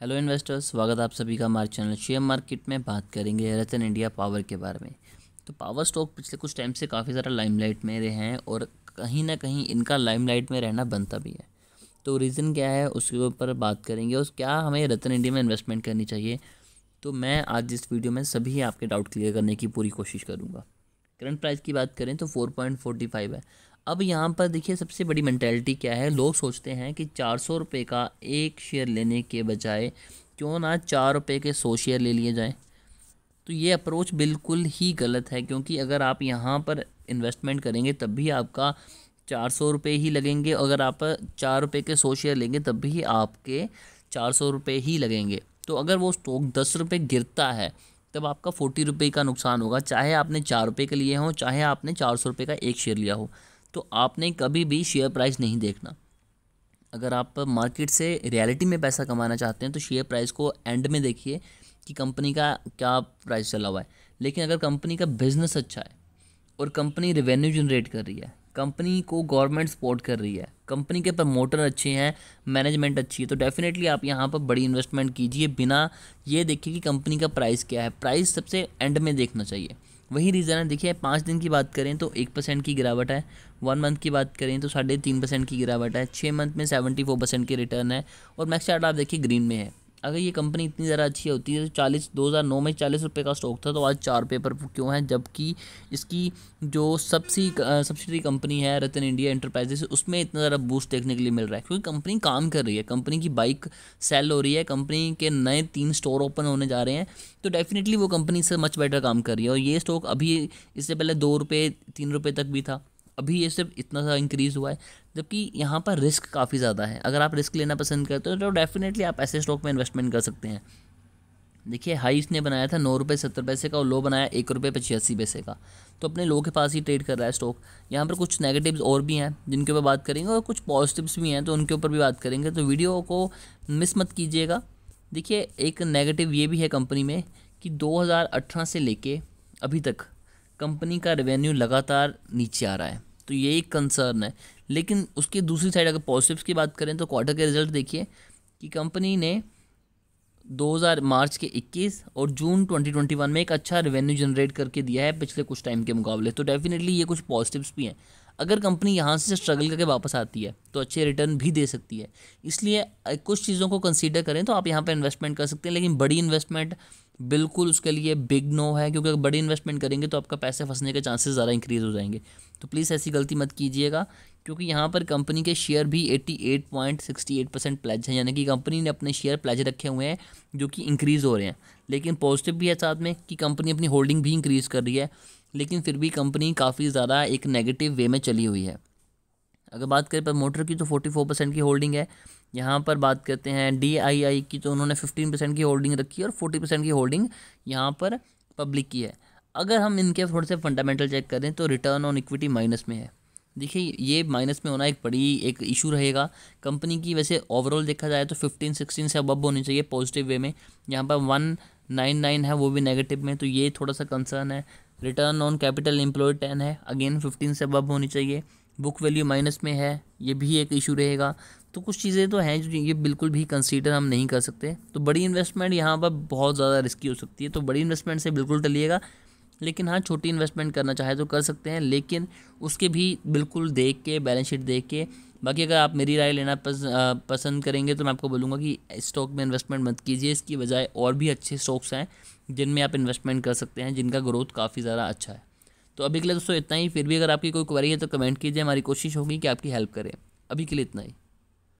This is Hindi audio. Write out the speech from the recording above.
हेलो इन्वेस्टर्स स्वागत आप सभी का हमारे चैनल शेयर मार्केट में बात करेंगे रतन इंडिया पावर के बारे में तो पावर स्टॉक पिछले कुछ टाइम से काफ़ी ज़्यादा लाइमलाइट में रहे हैं और कहीं ना कहीं इनका लाइमलाइट में रहना बनता भी है तो रीज़न क्या है उसके ऊपर बात करेंगे और क्या हमें रतन इंडिया में इन्वेस्टमेंट करनी चाहिए तो मैं आज इस वीडियो में सभी आपके डाउट क्लियर करने की पूरी कोशिश करूँगा करंट प्राइस की बात करें तो फोर है अब यहाँ पर देखिए सबसे बड़ी मैंटेलिटी क्या है लोग सोचते हैं कि चार सौ रुपये का एक शेयर लेने के बजाय क्यों ना चार रुपये के सौ शेयर ले लिए जाएँ तो ये अप्रोच बिल्कुल ही गलत है क्योंकि अगर आप यहाँ पर इन्वेस्टमेंट करेंगे तब भी आपका चार सौ रुपये ही लगेंगे अगर आप चार रुपये के सौ शेयर लेंगे तब भी आपके चार सौ रुपये ही लगेंगे तो अगर वो स्टॉक दस रुपये गिरता है तब आपका फोर्टी रुपये का नुकसान होगा चाहे आपने चार रुपये के लिए हो चाहे आपने चार सौ रुपये का एक शेयर लिया हो तो आपने कभी भी शेयर प्राइस नहीं देखना अगर आप मार्केट से रियलिटी में पैसा कमाना चाहते हैं तो शेयर प्राइस को एंड में देखिए कि कंपनी का क्या प्राइस चला हुआ है लेकिन अगर कंपनी का बिज़नेस अच्छा है और कंपनी रिवेन्यू जनरेट कर रही है कंपनी को गवर्नमेंट सपोर्ट कर रही है कंपनी के प्रमोटर अच्छे हैं मैनेजमेंट अच्छी है तो डेफिनेटली आप यहाँ पर बड़ी इन्वेस्टमेंट कीजिए बिना ये देखिए कि कंपनी का प्राइस क्या है प्राइस सबसे एंड में देखना चाहिए वही रीज़न है देखिए पाँच दिन की बात करें तो एक परसेंट की गिरावट है वन मंथ की बात करें तो साढ़े तीन परसेंट की गिरावट है छः मंथ में सेवेंटी फोर परसेंट की रिटर्न है और मैक्स चार्ट आप देखिए ग्रीन में है अगर ये कंपनी इतनी ज़्यादा अच्छी होती है तो चालीस दो हज़ार नौ में चालीस रुपये का स्टॉक था तो आज चार रुपये पर क्यों है जबकि इसकी जो सब्सी सब्सिडी कंपनी है रतन इंडिया इंटरप्राइजेस उसमें इतना ज़्यादा बूस्ट देखने के लिए मिल रहा है क्योंकि कंपनी काम कर रही है कंपनी की बाइक सेल हो रही है कंपनी के नए तीन स्टोर ओपन होने जा रहे हैं तो डेफिनेटली वो कंपनी से मच बेटर काम कर रही है और ये स्टॉक अभी इससे पहले दो रुपये तीन रुपये तक भी था अभी ये सिर्फ इतना सा इंक्रीज़ हुआ है जबकि यहाँ पर रिस्क काफ़ी ज़्यादा है अगर आप रिस्क लेना पसंद करते हो तो डेफिनेटली आप ऐसे स्टॉक में इन्वेस्टमेंट कर सकते हैं देखिए हाई इसने बनाया था नौ रुपये सत्तर पैसे का और लो बनाया एक रुपये पचासी पैसे का तो अपने लो के पास ही ट्रेड कर रहा है स्टॉक यहाँ पर कुछ नेगेटिव्स और भी हैं जिनके ऊपर बात करेंगे और कुछ पॉजिटिव्स भी हैं तो उनके ऊपर भी बात करेंगे तो वीडियो को मिस मत कीजिएगा देखिए एक नेगेटिव ये भी है कंपनी में कि 2018 से लेके अभी तक कंपनी का रेवेन्यू लगातार नीचे आ रहा है तो ये एक कंसर्न है लेकिन उसकी दूसरी साइड अगर पॉजिटिव्स की बात करें तो क्वार्टर के रिजल्ट देखिए कि कंपनी ने 2000 मार्च के 21 और जून 2021 में एक अच्छा रेवेन्यू जनरेट करके दिया है पिछले कुछ टाइम के मुकाबले तो डेफिनेटली ये कुछ पॉजिटिव्स भी हैं अगर कंपनी यहाँ से स्ट्रगल करके वापस आती है तो अच्छे रिटर्न भी दे सकती है इसलिए कुछ चीज़ों को कंसीडर करें तो आप यहाँ पर इन्वेस्टमेंट कर सकते हैं लेकिन बड़ी इन्वेस्टमेंट बिल्कुल उसके लिए बिग नो है क्योंकि अगर बड़ी इन्वेस्टमेंट करेंगे तो आपका पैसे फंसने के चांसेस ज़्यादा इंक्रीज़ हो जाएंगे तो प्लीज़ ऐसी गलती मत कीजिएगा क्योंकि यहाँ पर कंपनी के शेयर भी 88.68 परसेंट प्लेज हैं यानी कि कंपनी ने अपने शेयर प्लेज रखे हुए हैं जो कि इंक्रीज़ हो रहे हैं लेकिन पॉजिटिव भी है साथ में कि कंपनी अपनी होल्डिंग भी इंक्रीज़ कर रही है लेकिन फिर भी कंपनी काफ़ी ज़्यादा एक नेगेटिव वे में चली हुई है अगर बात करें पर मोटर की तो फोर्टी फोर परसेंट की होल्डिंग है यहाँ पर बात करते हैं डीआईआई की तो उन्होंने फिफ्टीन परसेंट की होल्डिंग रखी है और फोर्टी परसेंट की होल्डिंग यहाँ पर पब्लिक की है अगर हम इनके थोड़े से फंडामेंटल चेक करें तो रिटर्न ऑन इक्विटी माइनस में है देखिए ये माइनस में होना एक बड़ी एक इशू रहेगा कंपनी की वैसे ओवरऑल देखा जाए तो फिफ्टीन सिक्सटीन से अबब होनी चाहिए पॉजिटिव वे में यहाँ पर वन नाइन नाइन है वो भी नेगेटिव में तो ये थोड़ा सा कंसर्न है return on capital employ ten है अगेन फिफ्टीन से अबब होनी चाहिए बुक वैल्यू माइनस में है ये भी एक इशू रहेगा तो कुछ चीज़ें तो हैं जो ये बिल्कुल भी कंसीडर हम नहीं कर सकते तो बड़ी इन्वेस्टमेंट यहाँ पर बहुत ज़्यादा रिस्की हो सकती है तो बड़ी इन्वेस्टमेंट से बिल्कुल टलिएगा लेकिन हाँ छोटी इन्वेस्टमेंट करना चाहे तो कर सकते हैं लेकिन उसके भी बिल्कुल देख के बैलेंस शीट देख के बाकी अगर आप मेरी राय लेना पस, आ, पसंद करेंगे तो मैं आपको बोलूँगा कि स्टॉक में इन्वेस्टमेंट मत कीजिए इसकी बजाय और भी अच्छे स्टॉक्स हैं जिनमें आप इन्वेस्टमेंट कर सकते हैं जिनका ग्रोथ काफ़ी ज़्यादा अच्छा है तो अभी के लिए दोस्तों इतना ही फिर भी अगर आपकी कोई क्वारी है तो कमेंट कीजिए हमारी कोशिश होगी कि आपकी हेल्प करें अभी के लिए इतना ही